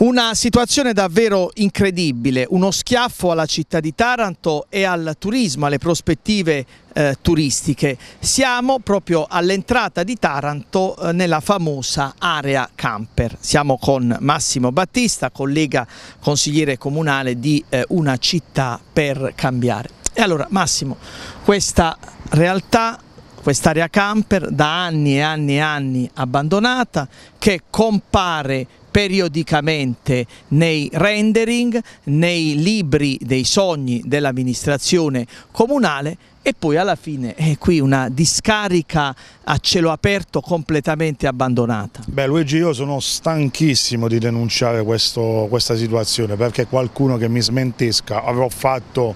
Una situazione davvero incredibile, uno schiaffo alla città di Taranto e al turismo, alle prospettive eh, turistiche. Siamo proprio all'entrata di Taranto eh, nella famosa area camper. Siamo con Massimo Battista, collega consigliere comunale di eh, Una città per cambiare. E allora Massimo, questa realtà quest'area camper da anni e anni e anni abbandonata che compare periodicamente nei rendering, nei libri dei sogni dell'amministrazione comunale e poi alla fine è eh, qui una discarica a cielo aperto completamente abbandonata. Beh Luigi io sono stanchissimo di denunciare questo, questa situazione perché qualcuno che mi smentisca avrò fatto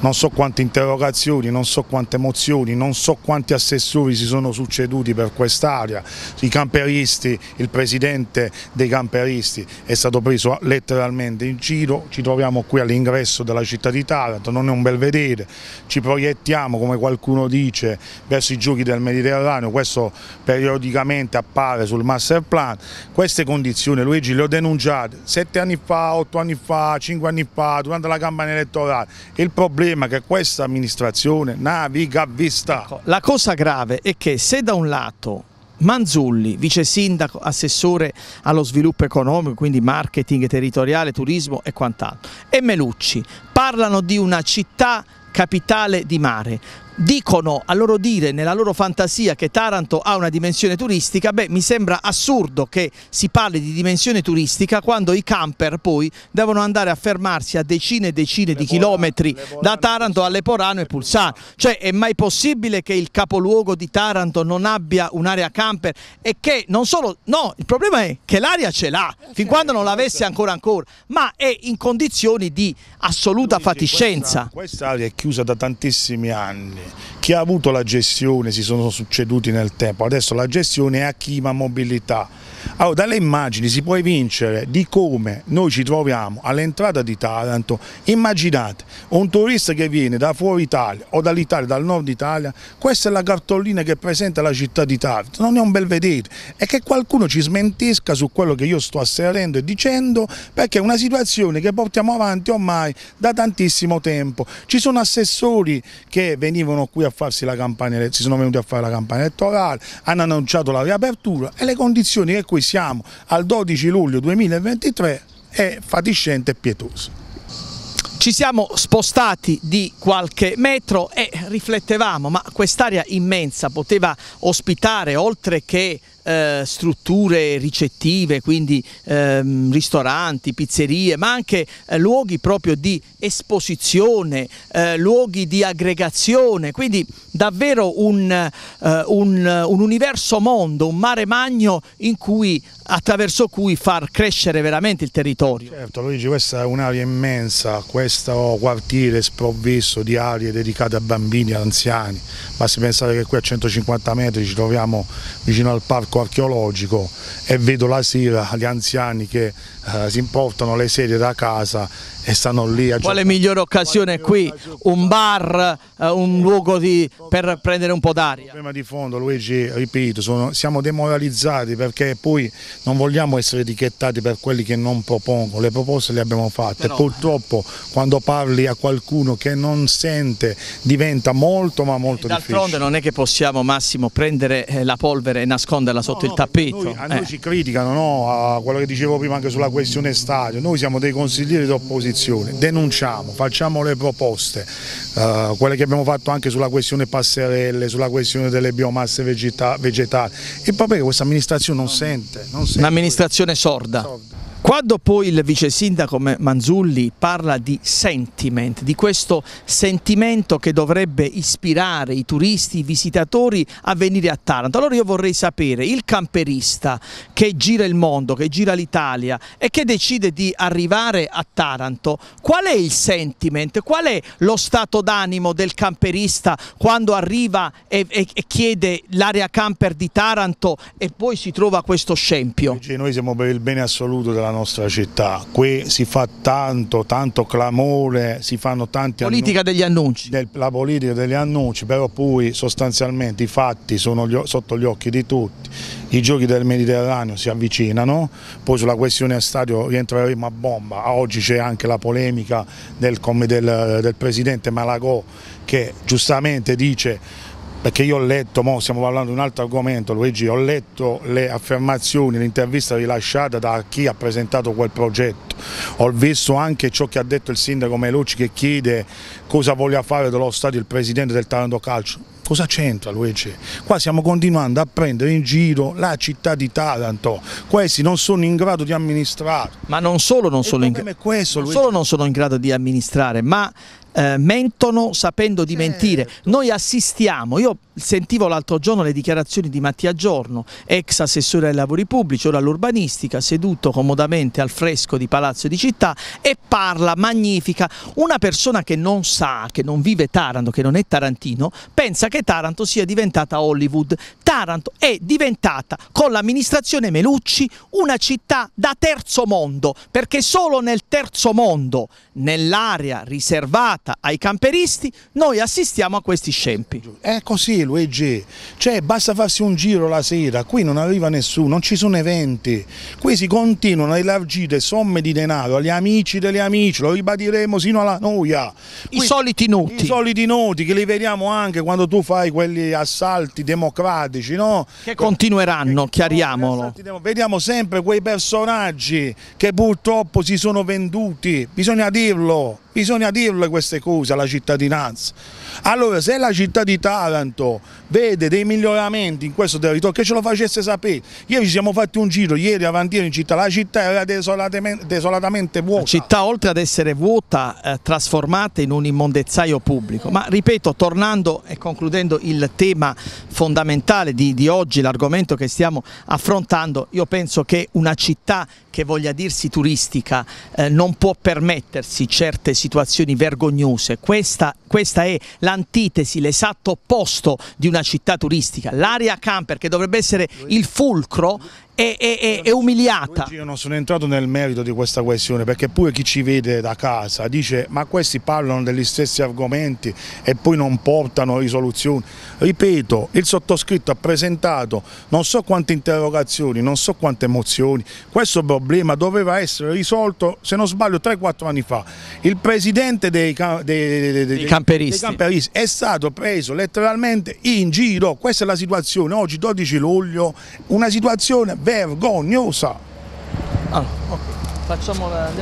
non so quante interrogazioni, non so quante mozioni, non so quanti assessori si sono succeduti per quest'area, i camperisti, il presidente dei camperisti è stato preso letteralmente in giro, ci troviamo qui all'ingresso della città di Taranto, non è un bel vedere, ci proiettiamo orientiamo, come qualcuno dice, verso i giochi del Mediterraneo, questo periodicamente appare sul master plan. Queste condizioni, Luigi, le ho denunciate sette anni fa, otto anni fa, cinque anni fa, durante la campagna elettorale. Il problema è che questa amministrazione naviga a vista. Ecco, la cosa grave è che se da un lato Manzulli, vice sindaco, assessore allo sviluppo economico, quindi marketing territoriale, turismo e quant'altro, e Melucci parlano di una città capitale di mare dicono a loro dire nella loro fantasia che Taranto ha una dimensione turistica, beh mi sembra assurdo che si parli di dimensione turistica quando i camper poi devono andare a fermarsi a decine e decine le di chilometri da Taranto alle Porano e Pulsano. Cioè è mai possibile che il capoluogo di Taranto non abbia un'area camper e che non solo, no, il problema è che l'area ce l'ha, eh, fin quando non l'avesse ancora ancora, ma è in condizioni di assoluta fatiscenza. Quest'area questa è chiusa da tantissimi anni chi ha avuto la gestione si sono succeduti nel tempo, adesso la gestione è a Chima Mobilità. Allora, dalle immagini si può evincere di come noi ci troviamo all'entrata di Taranto. Immaginate un turista che viene da fuori Italia o dall'Italia, dal nord Italia, questa è la cartolina che presenta la città di Taranto, non è un bel vedere. E che qualcuno ci smentisca su quello che io sto asserendo e dicendo perché è una situazione che portiamo avanti ormai da tantissimo tempo. Ci sono assessori che venivano vengono qui a farsi la campagna, si sono venuti a fare la campagna elettorale, hanno annunciato la riapertura e le condizioni che qui siamo al 12 luglio 2023 è fatiscente e pietoso ci siamo spostati di qualche metro e riflettevamo ma quest'area immensa poteva ospitare oltre che eh, strutture ricettive, quindi ehm, ristoranti, pizzerie, ma anche eh, luoghi proprio di esposizione, eh, luoghi di aggregazione, quindi davvero un, eh, un, un universo mondo, un mare magno cui, attraverso cui far crescere veramente il territorio. Certo Luigi, questa è un'area immensa, questo quartiere sprovvisto di aree dedicate a bambini, e anziani, basti pensare che qui a 150 metri ci troviamo vicino al parco parco archeologico e vedo la sera gli anziani che eh, si importano le sedie da casa e stanno lì a Quale giocare. Quale migliore occasione Quale qui? Un bar, eh, un luogo di, per prendere un po' d'aria. Il problema di fondo, Luigi, ripeto, sono, siamo demoralizzati perché poi non vogliamo essere etichettati per quelli che non propongono, le proposte le abbiamo fatte. Però... Purtroppo quando parli a qualcuno che non sente diventa molto ma molto difficile. D'altronde non è che possiamo Massimo prendere eh, la polvere e nasconderla sotto no, no, il tappeto. Noi, a eh. noi ci criticano, no? a quello che dicevo prima anche sulla questione stadio, noi siamo dei consiglieri d'opposizione posizione, denunciamo, facciamo le proposte, eh, quelle che abbiamo fatto anche sulla questione passerelle, sulla questione delle biomasse vegeta vegetali, il problema è che questa amministrazione non sente. Non sente Un'amministrazione sorda. sorda. Quando poi il vice sindaco Manzulli parla di sentiment, di questo sentimento che dovrebbe ispirare i turisti, i visitatori a venire a Taranto, allora io vorrei sapere il camperista che gira il mondo, che gira l'Italia e che decide di arrivare a Taranto, qual è il sentiment, qual è lo stato d'animo del camperista quando arriva e, e, e chiede l'area camper di Taranto e poi si trova questo scempio? Noi siamo per il bene assoluto della nostra città. Qui si fa tanto, tanto clamore, si fanno tanti politica annunci. degli annunci. Del, la politica degli annunci, però poi sostanzialmente i fatti sono gli, sotto gli occhi di tutti. I giochi del Mediterraneo si avvicinano, poi sulla questione a stadio rientreremo a bomba. Oggi c'è anche la polemica del, del, del presidente Malagò che giustamente dice perché io ho letto, mo stiamo parlando di un altro argomento Luigi, ho letto le affermazioni, l'intervista rilasciata da chi ha presentato quel progetto, ho visto anche ciò che ha detto il sindaco Melucci che chiede cosa voglia fare dello Stato il presidente del Taranto Calcio, cosa c'entra Luigi? Qua stiamo continuando a prendere in giro la città di Taranto, questi non sono in grado di amministrare. Ma non solo non, sono in... Questo, non, solo non sono in grado di amministrare, ma eh, mentono sapendo di mentire. Certo. Noi assistiamo, io sentivo l'altro giorno le dichiarazioni di Mattia Giorno, ex assessore ai lavori pubblici, ora all'urbanistica, seduto comodamente al fresco di Palazzo di Città e parla, magnifica. Una persona che non sa, che non vive Taranto, che non è tarantino, pensa che Taranto sia diventata Hollywood. Taranto è diventata, con l'amministrazione Melucci, una città da terzo mondo, perché solo nel terzo mondo, nell'area riservata data ai camperisti, noi assistiamo a questi scempi. È così Luigi, cioè basta farsi un giro la sera, qui non arriva nessuno, non ci sono eventi, qui si continuano a elargire somme di denaro agli amici degli amici, lo ribadiremo sino alla noia. Qui, I soliti noti. I soliti noti che li vediamo anche quando tu fai quegli assalti democratici, no? Che continueranno, che, chiariamolo. Vediamo sempre quei personaggi che purtroppo si sono venduti, bisogna dirlo, bisogna dirlo queste queste cose alla cittadinanza. Allora se la città di Taranto vede dei miglioramenti in questo territorio che ce lo facesse sapere. Ieri ci siamo fatti un giro, ieri avanti in città, la città era desolatamente, desolatamente vuota. La città oltre ad essere vuota eh, trasformata in un immondezzaio pubblico, ma ripeto tornando e concludendo il tema fondamentale di, di oggi, l'argomento che stiamo affrontando, io penso che una città che voglia dirsi turistica eh, non può permettersi certe situazioni vergognose. Questa, questa è l'antitesi, l'esatto opposto di una città turistica. L'area camper che dovrebbe essere il fulcro è, è, è, umiliata. Io non sono entrato nel merito di questa questione perché pure chi ci vede da casa dice ma questi parlano degli stessi argomenti e poi non portano risoluzioni. Ripeto, il sottoscritto ha presentato non so quante interrogazioni, non so quante mozioni, questo problema doveva essere risolto se non sbaglio 3-4 anni fa. Il presidente dei, dei, dei, dei camperisti è stato preso letteralmente in giro, questa è la situazione, oggi 12 luglio, una situazione vergognosa. Allora, ah, okay. Facciamo la...